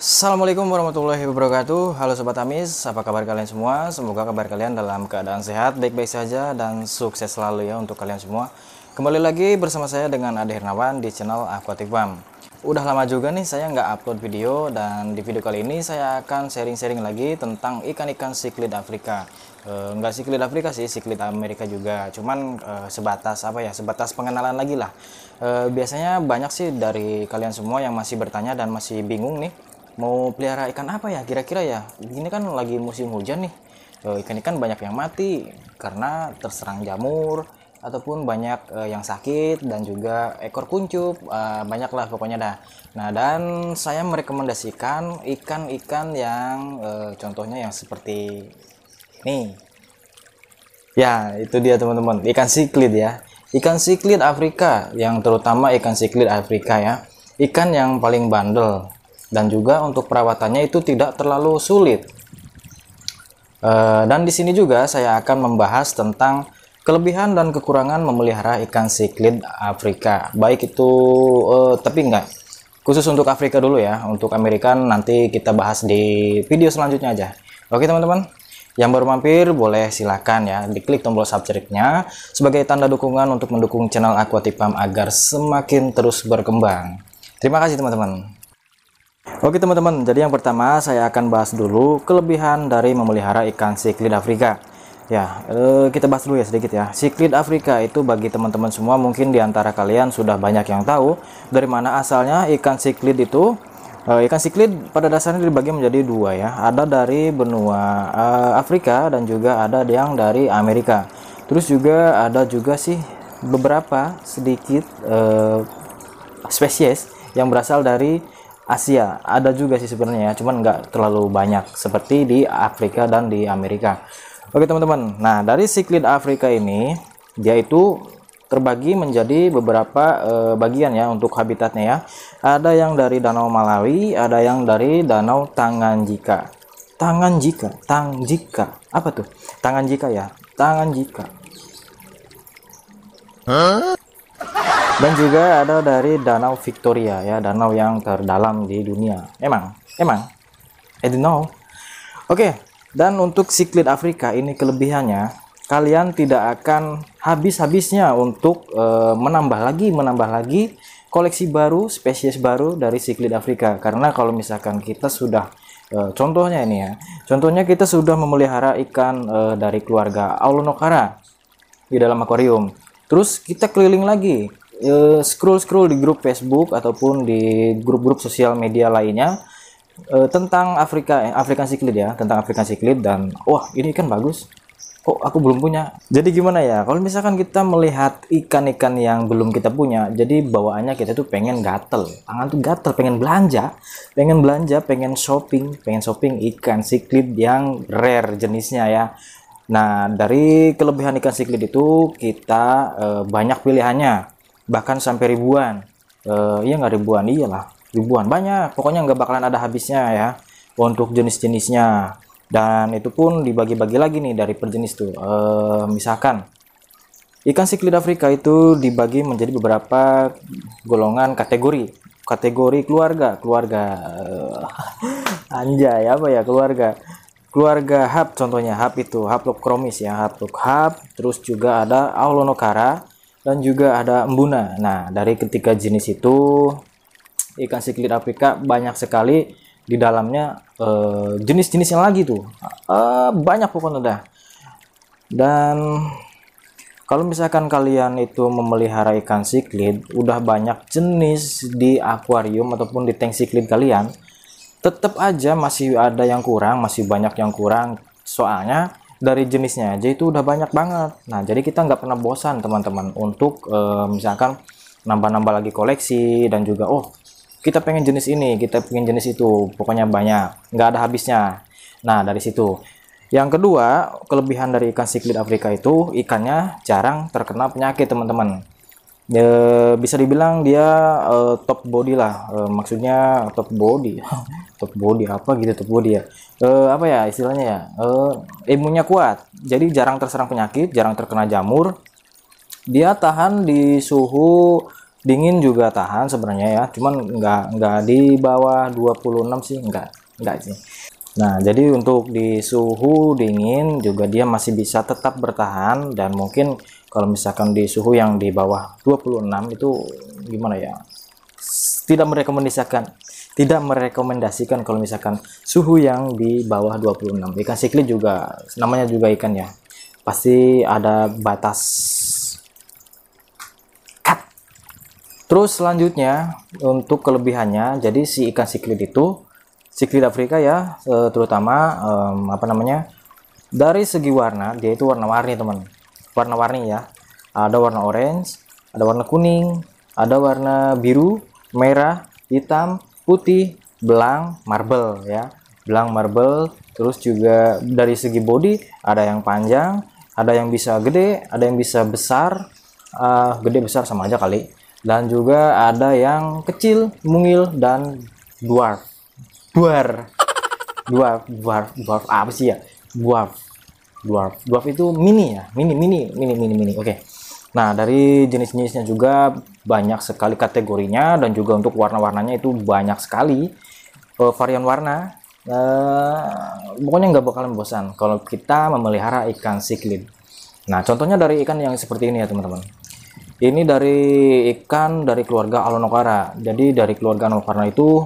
Assalamualaikum warahmatullahi wabarakatuh Halo Sobat Amis, apa kabar kalian semua? Semoga kabar kalian dalam keadaan sehat, baik-baik saja Dan sukses selalu ya untuk kalian semua Kembali lagi bersama saya dengan Ade Hernawan di channel Aquatic Farm Udah lama juga nih saya nggak upload video Dan di video kali ini saya akan sharing-sharing lagi tentang ikan-ikan siklid Afrika eh, nggak siklid Afrika sih siklid Amerika juga cuman e, sebatas apa ya sebatas pengenalan lagi lah e, biasanya banyak sih dari kalian semua yang masih bertanya dan masih bingung nih mau pelihara ikan apa ya kira-kira ya ini kan lagi musim hujan nih eh, ikan-ikan banyak yang mati karena terserang jamur ataupun banyak eh, yang sakit dan juga ekor kuncup banyak eh, banyaklah pokoknya dah nah dan saya merekomendasikan ikan-ikan yang contohnya yang seperti ini ya itu dia teman-teman ikan siklid ya ikan siklid Afrika yang terutama ikan siklid Afrika ya ikan yang paling bandel dan juga untuk perawatannya itu tidak terlalu sulit. Eh, dan di sini juga saya akan membahas tentang kelebihan dan kekurangan memelihara ikan siklid Afrika. Baik itu eh, tapi enggak khusus untuk Afrika dulu ya. Untuk Amerika nanti kita bahas di video selanjutnya aja. Oke teman-teman. Yang baru mampir boleh silahkan ya diklik tombol subscribe-nya sebagai tanda dukungan untuk mendukung channel Aquatic Farm agar semakin terus berkembang. Terima kasih teman-teman. Oke teman-teman, jadi yang pertama saya akan bahas dulu kelebihan dari memelihara ikan siklid Afrika. Ya, eh, kita bahas dulu ya sedikit ya. Siklid Afrika itu bagi teman-teman semua mungkin diantara kalian sudah banyak yang tahu dari mana asalnya ikan siklid itu. Eh, ikan siklid pada dasarnya dibagi menjadi dua ya. Ada dari benua eh, Afrika dan juga ada yang dari Amerika. Terus juga ada juga sih beberapa sedikit uh, spesies yang berasal dari Asia ada juga sih sebenarnya ya, cuman nggak terlalu banyak seperti di Afrika dan di Amerika. Oke teman-teman, nah dari siklid Afrika ini dia itu terbagi menjadi beberapa uh, bagian ya untuk habitatnya ya. Ada yang dari Danau Malawi, ada yang dari Danau Tanganjika. Tanganjika, Tangjika, apa tuh? Tanganjika ya, Tanganjika. Huh? dan juga ada dari Danau Victoria ya danau yang terdalam di dunia emang emang I don't know oke okay. dan untuk siklit Afrika ini kelebihannya kalian tidak akan habis-habisnya untuk uh, menambah lagi menambah lagi koleksi baru spesies baru dari siklit Afrika karena kalau misalkan kita sudah uh, contohnya ini ya contohnya kita sudah memelihara ikan uh, dari keluarga Aulonokara di dalam akuarium terus kita keliling lagi Eh, scroll scroll di grup Facebook ataupun di grup-grup sosial media lainnya uh, tentang Afrika eh, Afrika cichlid ya tentang Afrika cichlid dan wah ini ikan bagus kok aku belum punya jadi gimana ya kalau misalkan kita melihat ikan-ikan yang belum kita punya jadi bawaannya kita tuh pengen gatel tangan tuh gatel pengen belanja pengen belanja pengen shopping pengen shopping ikan siklid yang rare jenisnya ya nah dari kelebihan ikan siklid itu kita e, banyak pilihannya bahkan sampai ribuan uh, iya nggak ribuan iyalah ribuan banyak pokoknya nggak bakalan ada habisnya ya untuk jenis-jenisnya dan itu pun dibagi-bagi lagi nih dari per jenis tuh uh, misalkan ikan siklid Afrika itu dibagi menjadi beberapa golongan kategori kategori keluarga keluarga uh, anjay apa ya keluarga keluarga hap contohnya hap itu haplokromis ya haplok hap, terus juga ada aulonokara dan juga ada embuna. Nah, dari ketiga jenis itu ikan siklit Afrika banyak sekali di dalamnya eh, jenis-jenis eh, yang lagi tuh. Eh, banyak pokoknya dah. Dan kalau misalkan kalian itu memelihara ikan siklid, udah banyak jenis di akuarium ataupun di tank siklid kalian, tetap aja masih ada yang kurang, masih banyak yang kurang. Soalnya dari jenisnya aja itu udah banyak banget nah jadi kita nggak pernah bosan teman-teman untuk eh, misalkan nambah-nambah lagi koleksi dan juga oh kita pengen jenis ini kita pengen jenis itu pokoknya banyak nggak ada habisnya nah dari situ yang kedua, kelebihan dari ikan siklit Afrika itu ikannya jarang terkena penyakit, teman-teman e, bisa dibilang dia e, top body lah e, maksudnya top body top body apa gitu top body ya e, apa ya istilahnya ya e, imunnya kuat jadi jarang terserang penyakit jarang terkena jamur dia tahan di suhu dingin juga tahan sebenarnya ya cuman nggak nggak di bawah 26 sih nggak nggak sih Nah, jadi untuk di suhu dingin juga dia masih bisa tetap bertahan dan mungkin kalau misalkan di suhu yang di bawah 26 itu gimana ya tidak merekomendasikan tidak merekomendasikan kalau misalkan suhu yang di bawah 26 ikan siklit juga namanya juga ikan ya pasti ada batas cut terus selanjutnya untuk kelebihannya jadi si ikan siklit itu siklit Afrika ya eh, terutama apa namanya dari segi warna dia itu warna-warni teman warna-warni ya. Ada warna orange, ada warna kuning, ada warna biru, merah, hitam, putih, belang, marble ya. Belang marble, terus juga dari segi body ada yang panjang, ada yang bisa gede, ada yang bisa besar, uh, gede besar sama aja kali. Dan juga ada yang kecil, mungil dan dwarf. Dwarf. Dwarf, dwarf, dwarf apa sih ya? Dwarf dwarf dwarf itu mini ya mini mini mini mini mini oke okay. nah dari jenis-jenisnya juga banyak sekali kategorinya dan juga untuk warna-warnanya itu banyak sekali uh, varian warna uh, pokoknya nggak bakalan bosan kalau kita memelihara ikan siklid nah contohnya dari ikan yang seperti ini ya teman-teman ini dari ikan dari keluarga Alonokara jadi dari keluarga Alonokara itu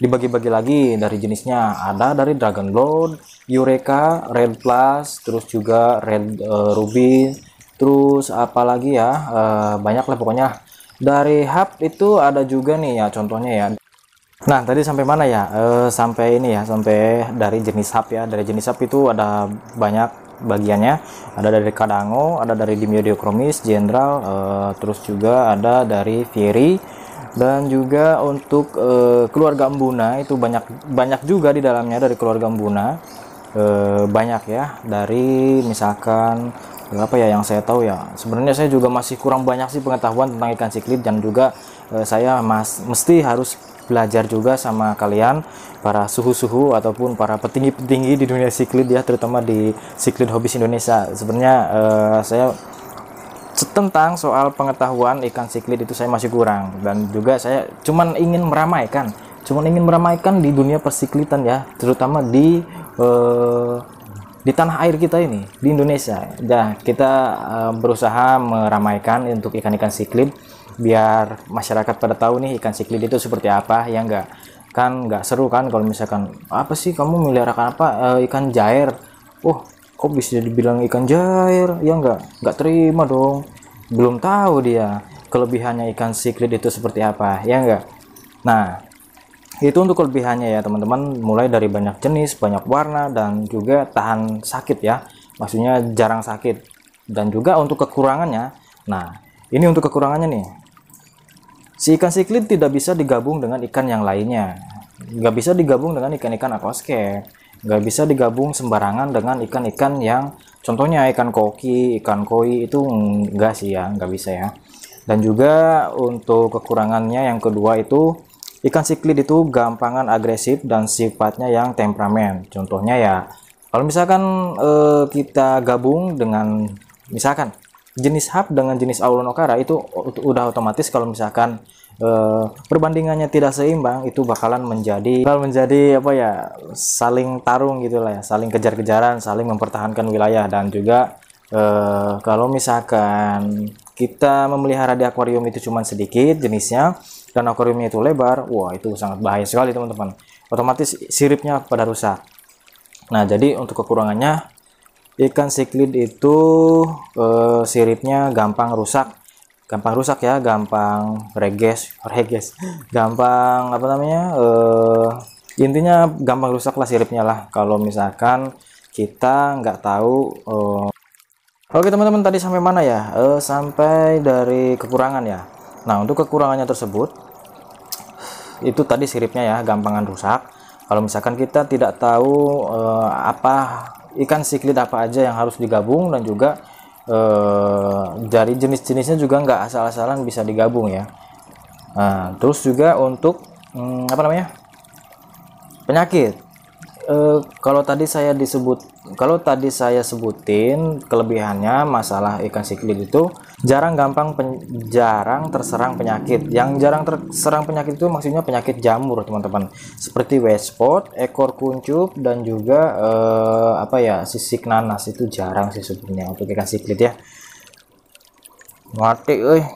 dibagi-bagi lagi dari jenisnya ada dari dragon blood Eureka, Red Plus, terus juga Red uh, Ruby, terus apalagi ya uh, banyak lah pokoknya. Dari hub itu ada juga nih ya contohnya ya. Nah tadi sampai mana ya? Uh, sampai ini ya, sampai dari jenis hub ya. Dari jenis hub itu ada banyak bagiannya ada dari Kadango, ada dari Dimiodiochromis, General, uh, terus juga ada dari Fieri dan juga untuk uh, keluarga Embuna itu banyak banyak juga di dalamnya dari keluarga Embuna e, banyak ya dari misalkan apa ya yang saya tahu ya sebenarnya saya juga masih kurang banyak sih pengetahuan tentang ikan ciklid dan juga e, saya mas, mesti harus belajar juga sama kalian para suhu-suhu ataupun para petinggi-petinggi di dunia siklid ya terutama di siklid hobi Indonesia sebenarnya e, saya tentang soal pengetahuan ikan siklid itu saya masih kurang dan juga saya cuman ingin meramaikan cuman ingin meramaikan di dunia persiklitan ya terutama di Eh, di tanah air kita ini di Indonesia ya kita eh, berusaha meramaikan untuk ikan-ikan siklid biar masyarakat pada tahu nih ikan siklid itu seperti apa ya enggak kan enggak seru kan kalau misalkan apa sih kamu melihara apa eh, ikan jair oh kok bisa dibilang ikan jair ya enggak, enggak terima dong belum tahu dia kelebihannya ikan siklid itu seperti apa ya enggak nah itu untuk kelebihannya ya teman-teman mulai dari banyak jenis banyak warna dan juga tahan sakit ya maksudnya jarang sakit dan juga untuk kekurangannya nah ini untuk kekurangannya nih si ikan siklid tidak bisa digabung dengan ikan yang lainnya nggak bisa digabung dengan ikan-ikan aquascape nggak bisa digabung sembarangan dengan ikan-ikan yang contohnya ikan koki ikan koi itu enggak sih ya nggak bisa ya dan juga untuk kekurangannya yang kedua itu Ikan siklid itu gampangan agresif dan sifatnya yang temperamen. Contohnya ya, kalau misalkan eh, kita gabung dengan misalkan jenis hap dengan jenis aulonokara itu udah otomatis kalau misalkan eh, perbandingannya tidak seimbang itu bakalan menjadi bakal menjadi apa ya saling tarung gitulah ya saling kejar-kejaran saling mempertahankan wilayah dan juga eh, kalau misalkan kita memelihara di akuarium itu cuma sedikit jenisnya dan akuariumnya itu lebar, wah itu sangat bahaya sekali teman-teman. Otomatis siripnya pada rusak. Nah, jadi untuk kekurangannya ikan siklid itu eh, siripnya gampang rusak, gampang rusak ya, gampang reges, reges, gampang apa namanya? Eh, intinya gampang rusak lah siripnya lah kalau misalkan kita nggak tahu eh, Oke teman-teman tadi sampai mana ya? Eh, sampai dari kekurangan ya. Nah, untuk kekurangannya tersebut itu tadi siripnya ya, gampangan rusak. Kalau misalkan kita tidak tahu eh, apa ikan siklit apa aja yang harus digabung dan juga eh, dari jenis-jenisnya juga nggak asal-asalan bisa digabung ya. Nah, terus juga untuk hmm, apa namanya penyakit. Eh, kalau tadi saya disebut kalau tadi saya sebutin kelebihannya masalah ikan siklid itu jarang gampang pen, jarang terserang penyakit. Yang jarang terserang penyakit itu maksudnya penyakit jamur, teman-teman. Seperti west spot, ekor kuncup dan juga eh, apa ya, sisik nanas itu jarang sih sebenarnya untuk ikan siklid ya. Mati eh.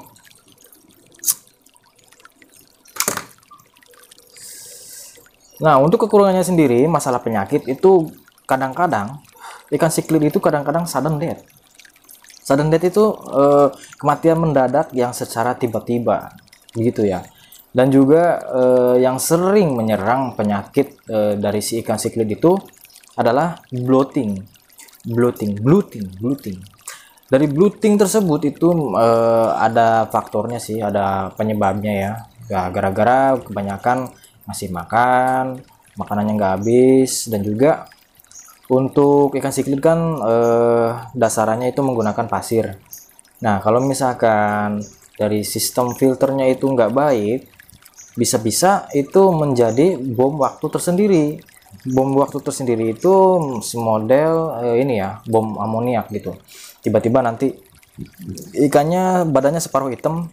Nah, untuk kekurangannya sendiri, masalah penyakit itu kadang-kadang ikan siklid itu kadang-kadang sudden death. Sudden death itu eh, kematian mendadak yang secara tiba-tiba, begitu ya. Dan juga eh, yang sering menyerang penyakit eh, dari si ikan siklid itu adalah bloating, bloating, bloating, bloating. Dari bloating tersebut itu eh, ada faktornya sih, ada penyebabnya ya. ya gara-gara kebanyakan masih makan, makanannya nggak habis dan juga untuk ikan siklid kan eh, dasarannya itu menggunakan pasir. Nah, kalau misalkan dari sistem filternya itu nggak baik, bisa-bisa itu menjadi bom waktu tersendiri. Bom waktu tersendiri itu model eh, ini ya, bom amoniak gitu. Tiba-tiba nanti ikannya badannya separuh hitam,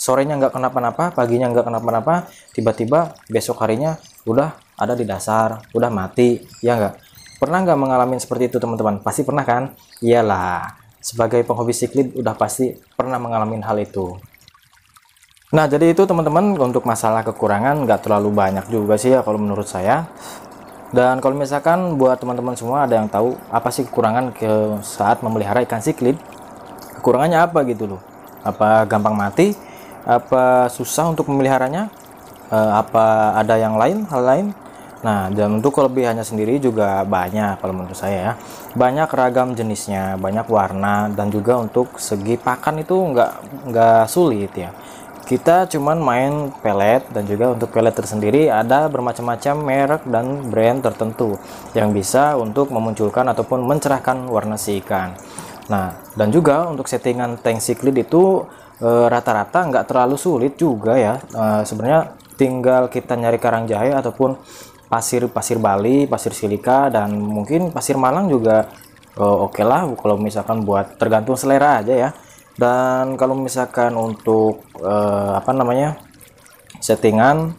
sorenya nggak kenapa-napa, paginya nggak kenapa-napa, tiba-tiba besok harinya udah ada di dasar, udah mati, ya nggak? Pernah nggak mengalami seperti itu teman-teman? Pasti pernah kan? Iyalah, sebagai penghobi siklit udah pasti pernah mengalami hal itu. Nah, jadi itu teman-teman untuk masalah kekurangan nggak terlalu banyak juga sih ya kalau menurut saya. Dan kalau misalkan buat teman-teman semua ada yang tahu apa sih kekurangan ke saat memelihara ikan siklit? Kekurangannya apa gitu loh? Apa gampang mati? Apa susah untuk memeliharanya? Eh, apa ada yang lain hal lain? Nah, dan untuk kelebihannya sendiri juga banyak kalau menurut saya ya. Banyak ragam jenisnya, banyak warna dan juga untuk segi pakan itu nggak nggak sulit ya. Kita cuman main pelet dan juga untuk pelet tersendiri ada bermacam-macam merek dan brand tertentu yang bisa untuk memunculkan ataupun mencerahkan warna si ikan. Nah, dan juga untuk settingan tank siklid itu eh, rata-rata e, nggak terlalu sulit juga ya. E, sebenarnya tinggal kita nyari karang jahe ataupun pasir pasir Bali, pasir silika dan mungkin pasir Malang juga uh, oke okay lah kalau misalkan buat tergantung selera aja ya. Dan kalau misalkan untuk uh, apa namanya settingan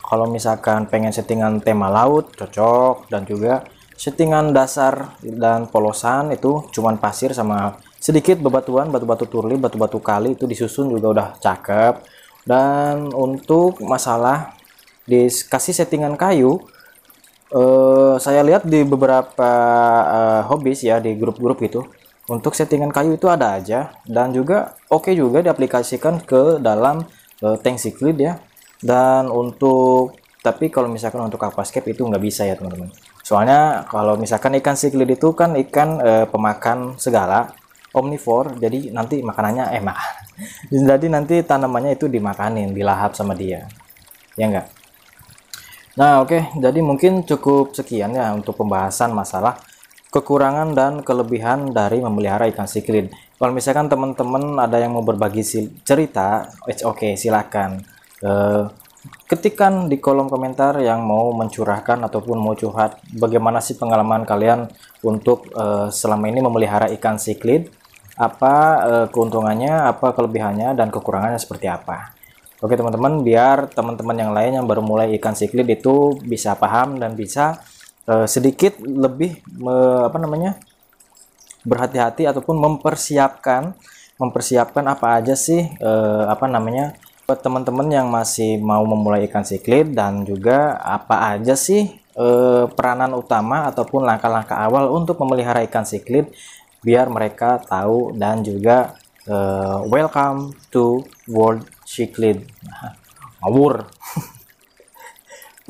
kalau misalkan pengen settingan tema laut cocok dan juga settingan dasar dan polosan itu cuman pasir sama sedikit bebatuan batu-batu turli batu-batu kali itu disusun juga udah cakep dan untuk masalah dikasih settingan kayu eh, saya lihat di beberapa eh, hobis ya di grup-grup gitu untuk settingan kayu itu ada aja dan juga oke okay juga diaplikasikan ke dalam eh, tank cichlid ya dan untuk tapi kalau misalkan untuk aquascape itu nggak bisa ya teman-teman soalnya kalau misalkan ikan cichlid itu kan ikan eh, pemakan segala omnivore jadi nanti makanannya emak eh, jadi nanti tanamannya itu dimakanin dilahap sama dia ya enggak Nah, oke, okay, jadi mungkin cukup sekian ya untuk pembahasan masalah kekurangan dan kelebihan dari memelihara ikan siklid. Kalau misalkan teman-teman ada yang mau berbagi cerita, it's okay, silakan. Uh, ketikan di kolom komentar yang mau mencurahkan ataupun mau curhat bagaimana sih pengalaman kalian untuk uh, selama ini memelihara ikan siklid, apa uh, keuntungannya, apa kelebihannya dan kekurangannya seperti apa. Oke teman-teman, biar teman-teman yang lain yang baru mulai ikan siklit itu bisa paham dan bisa uh, sedikit lebih me, apa namanya berhati-hati ataupun mempersiapkan mempersiapkan apa aja sih uh, apa namanya buat teman-teman yang masih mau memulai ikan siklit dan juga apa aja sih uh, peranan utama ataupun langkah-langkah awal untuk memelihara ikan siklit biar mereka tahu dan juga uh, welcome to world Shiklid ngawur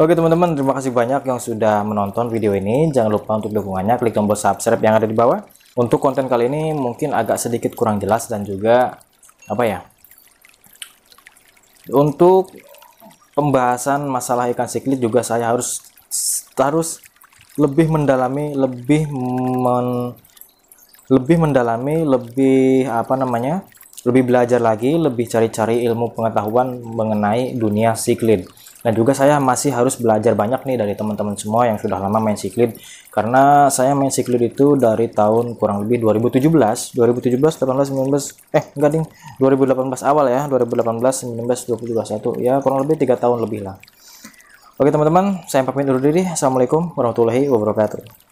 Oke teman-teman, terima kasih banyak yang sudah menonton video ini. Jangan lupa untuk dukungannya, klik tombol subscribe yang ada di bawah. Untuk konten kali ini mungkin agak sedikit kurang jelas dan juga apa ya? Untuk pembahasan masalah ikan siklit juga saya harus harus lebih mendalami, lebih men, lebih mendalami, lebih apa namanya? lebih belajar lagi, lebih cari-cari ilmu pengetahuan mengenai dunia siklid. Dan juga saya masih harus belajar banyak nih dari teman-teman semua yang sudah lama main siklid karena saya main siklid itu dari tahun kurang lebih 2017, 2017, 18, 19 eh enggak ding 2018 awal ya, 2018, 19, 2021 ya kurang lebih 3 tahun lebih lah. Oke teman-teman, saya pamit dulu diri. Assalamualaikum warahmatullahi wabarakatuh.